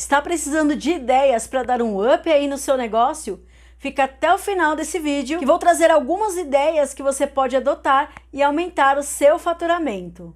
Está precisando de ideias para dar um up aí no seu negócio? Fica até o final desse vídeo que vou trazer algumas ideias que você pode adotar e aumentar o seu faturamento.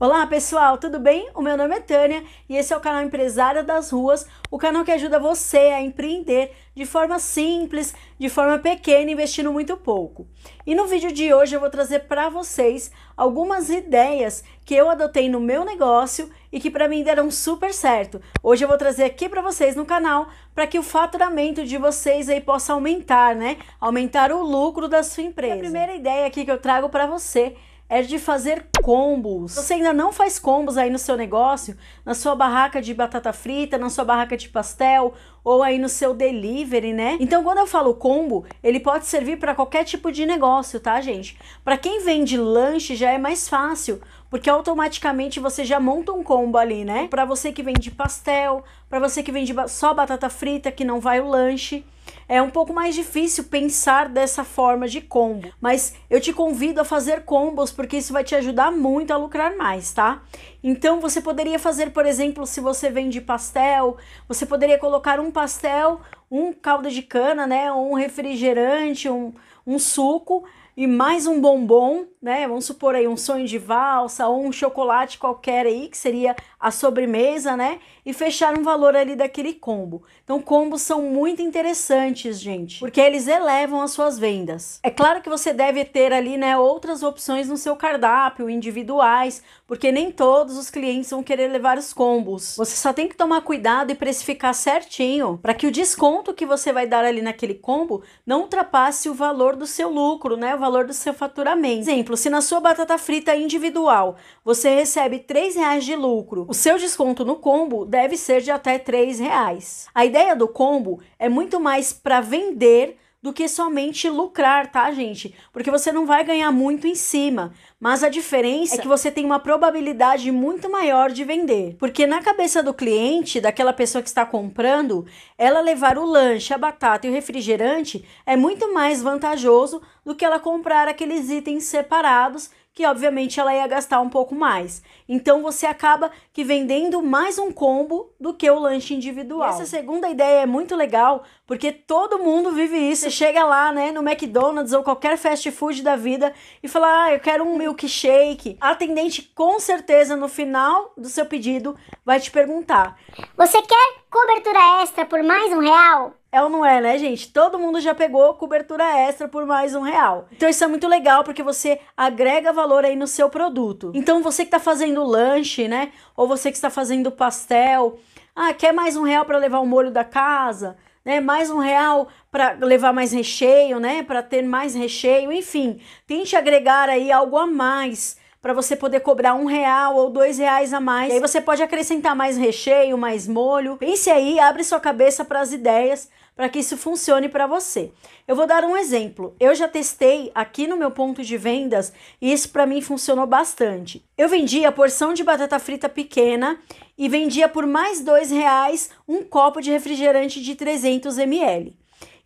Olá pessoal, tudo bem? O meu nome é Tânia e esse é o canal Empresária das Ruas, o canal que ajuda você a empreender de forma simples, de forma pequena, investindo muito pouco. E no vídeo de hoje eu vou trazer para vocês algumas ideias que eu adotei no meu negócio e que para mim deram super certo. Hoje eu vou trazer aqui para vocês no canal para que o faturamento de vocês aí possa aumentar, né? Aumentar o lucro da sua empresa. E a primeira ideia aqui que eu trago para você é de fazer combos. Se você ainda não faz combos aí no seu negócio, na sua barraca de batata frita, na sua barraca de pastel ou aí no seu delivery, né? Então, quando eu falo combo, ele pode servir para qualquer tipo de negócio, tá, gente? Para quem vende lanche já é mais fácil, porque automaticamente você já monta um combo ali, né? Para você que vende pastel, para você que vende só batata frita que não vai o lanche é um pouco mais difícil pensar dessa forma de combo, mas eu te convido a fazer combos porque isso vai te ajudar muito a lucrar mais, tá? Então você poderia fazer, por exemplo, se você vende pastel, você poderia colocar um pastel, um caldo de cana, né? Um refrigerante, um, um suco e mais um bombom, né? Vamos supor aí um sonho de valsa ou um chocolate qualquer aí, que seria a sobremesa, né? E fechar um valor ali daquele combo. Então, combos são muito interessantes, gente, porque eles elevam as suas vendas. É claro que você deve ter ali, né, outras opções no seu cardápio, individuais, porque nem todos os clientes vão querer levar os combos. Você só tem que tomar cuidado e precificar certinho para que o desconto desconto que você vai dar ali naquele combo não ultrapasse o valor do seu lucro, né? O valor do seu faturamento. Exemplo, se na sua batata frita individual você recebe R$ reais de lucro, o seu desconto no combo deve ser de até R$ reais. A ideia do combo é muito mais para vender do que somente lucrar, tá, gente? Porque você não vai ganhar muito em cima, mas a diferença é que você tem uma probabilidade muito maior de vender. Porque na cabeça do cliente, daquela pessoa que está comprando, ela levar o lanche, a batata e o refrigerante é muito mais vantajoso do que ela comprar aqueles itens separados que obviamente ela ia gastar um pouco mais. Então você acaba que vendendo mais um combo do que o lanche individual. E essa segunda ideia é muito legal, porque todo mundo vive isso. Você chega lá, né, no McDonald's ou qualquer fast food da vida e fala: "Ah, eu quero um milkshake". A atendente com certeza no final do seu pedido vai te perguntar: "Você quer cobertura extra por mais um real?" É ou não é, né, gente? Todo mundo já pegou cobertura extra por mais um real. Então isso é muito legal porque você agrega valor aí no seu produto. Então você que está fazendo lanche, né? Ou você que está fazendo pastel. Ah, quer mais um real para levar o molho da casa? Né? Mais um real para levar mais recheio, né? Para ter mais recheio. Enfim, tente agregar aí algo a mais para você poder cobrar um real ou dois reais a mais. E aí você pode acrescentar mais recheio, mais molho. Pense aí, abre sua cabeça para as ideias para que isso funcione para você. Eu vou dar um exemplo. Eu já testei aqui no meu ponto de vendas e isso para mim funcionou bastante. Eu vendia porção de batata frita pequena e vendia por mais dois reais um copo de refrigerante de 300 ml.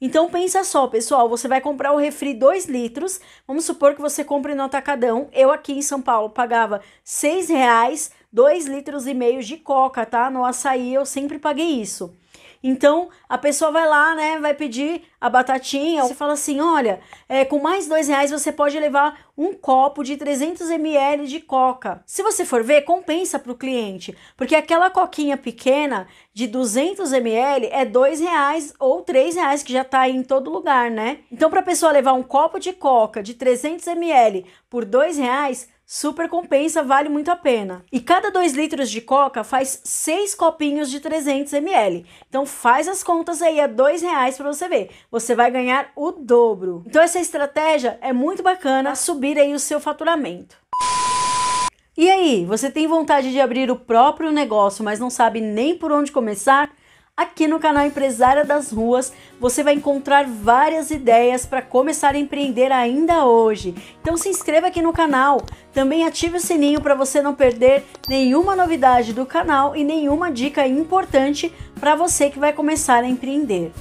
Então pensa só, pessoal, você vai comprar o refri 2 litros, vamos supor que você compre no atacadão. Eu aqui em São Paulo pagava 6 reais, 2 litros e meio de coca, tá? No açaí eu sempre paguei isso. Então, a pessoa vai lá, né, vai pedir a batatinha, você fala assim, olha, é, com mais dois reais você pode levar um copo de 300 ml de coca. Se você for ver, compensa para o cliente, porque aquela coquinha pequena de 200 ml é dois reais ou três reais, que já está aí em todo lugar, né? Então, para a pessoa levar um copo de coca de 300 ml por dois reais, Super compensa, vale muito a pena. E cada 2 litros de coca faz 6 copinhos de 300 ml. Então faz as contas aí, a é 2 reais para você ver. Você vai ganhar o dobro. Então essa estratégia é muito bacana, subir aí o seu faturamento. E aí, você tem vontade de abrir o próprio negócio, mas não sabe nem por onde começar? Aqui no canal Empresária das Ruas, você vai encontrar várias ideias para começar a empreender ainda hoje. Então se inscreva aqui no canal, também ative o sininho para você não perder nenhuma novidade do canal e nenhuma dica importante para você que vai começar a empreender.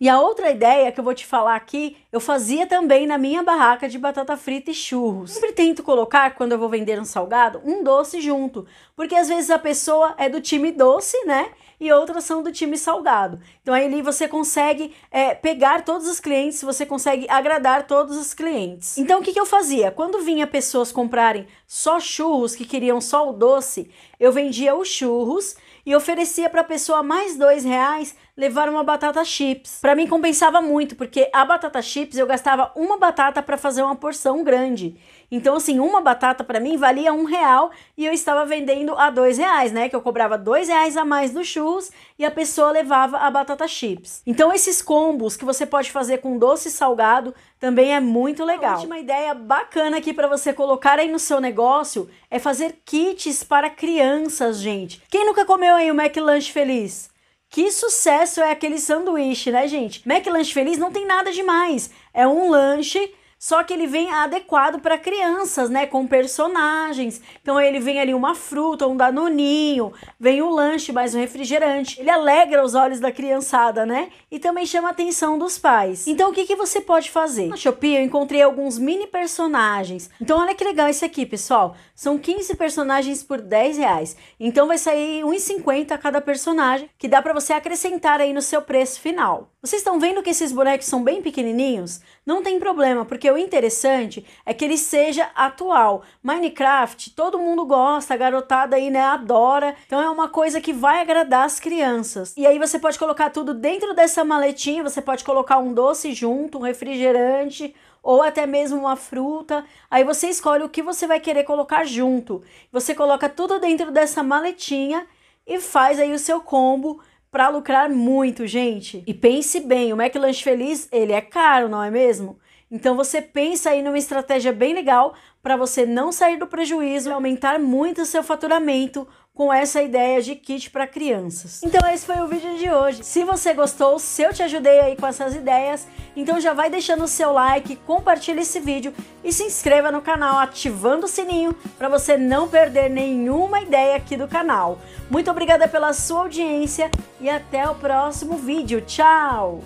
E a outra ideia que eu vou te falar aqui, eu fazia também na minha barraca de batata frita e churros. Sempre tento colocar, quando eu vou vender um salgado, um doce junto, porque às vezes a pessoa é do time doce, né? e outras são do time salgado. Então aí ali você consegue é, pegar todos os clientes, você consegue agradar todos os clientes. Então o que, que eu fazia? Quando vinha pessoas comprarem só churros, que queriam só o doce, eu vendia os churros e oferecia para a pessoa mais dois reais levar uma batata chips. Para mim compensava muito, porque a batata chips eu gastava uma batata para fazer uma porção grande. Então, assim, uma batata para mim valia um real e eu estava vendendo a dois reais, né? Que eu cobrava dois reais a mais do churros e a pessoa levava a batata chips. Então, esses combos que você pode fazer com doce salgado também é muito legal. A última ideia bacana aqui para você colocar aí no seu negócio é fazer kits para crianças, gente. Quem nunca comeu aí o McLanche Feliz? Que sucesso é aquele sanduíche, né, gente? McLanche Feliz não tem nada demais. É um lanche só que ele vem adequado para crianças, né? Com personagens. Então ele vem ali uma fruta, um danoninho, vem o um lanche, mais um refrigerante. Ele alegra os olhos da criançada, né? E também chama a atenção dos pais. Então o que, que você pode fazer? Na Shopee eu encontrei alguns mini personagens. Então olha que legal esse aqui, pessoal. São 15 personagens por 10 reais. Então vai sair 1,50 cada personagem, que dá para você acrescentar aí no seu preço final. Vocês estão vendo que esses bonecos são bem pequenininhos? Não tem problema, porque o interessante é que ele seja atual. Minecraft, todo mundo gosta, a garotada aí, né, adora. Então é uma coisa que vai agradar as crianças. E aí você pode colocar tudo dentro dessa maletinha, você pode colocar um doce junto, um refrigerante, ou até mesmo uma fruta. Aí você escolhe o que você vai querer colocar junto. Você coloca tudo dentro dessa maletinha e faz aí o seu combo para lucrar muito, gente. E pense bem, o McLanche Feliz, ele é caro, não é mesmo? Então você pensa aí numa estratégia bem legal para você não sair do prejuízo e aumentar muito o seu faturamento com essa ideia de kit para crianças. Então esse foi o vídeo de hoje. Se você gostou, se eu te ajudei aí com essas ideias, então já vai deixando o seu like, compartilha esse vídeo e se inscreva no canal ativando o sininho para você não perder nenhuma ideia aqui do canal. Muito obrigada pela sua audiência e até o próximo vídeo. Tchau!